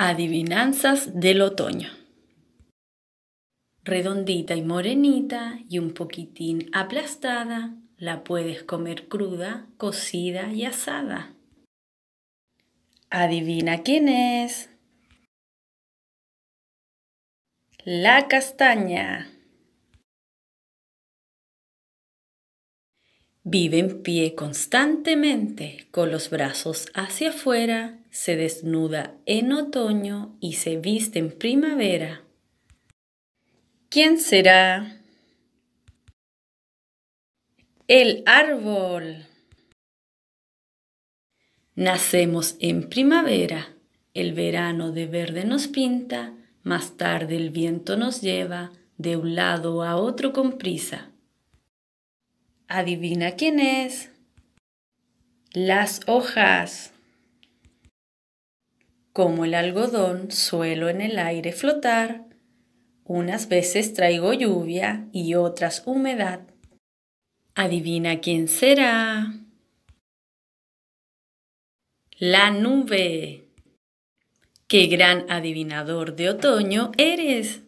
Adivinanzas del otoño. Redondita y morenita y un poquitín aplastada, la puedes comer cruda, cocida y asada. Adivina quién es. La castaña. Vive en pie constantemente, con los brazos hacia afuera, se desnuda en otoño y se viste en primavera. ¿Quién será? El árbol. Nacemos en primavera, el verano de verde nos pinta, más tarde el viento nos lleva de un lado a otro con prisa. Adivina quién es. Las hojas. Como el algodón, suelo en el aire flotar. Unas veces traigo lluvia y otras humedad. Adivina quién será. La nube. Qué gran adivinador de otoño eres.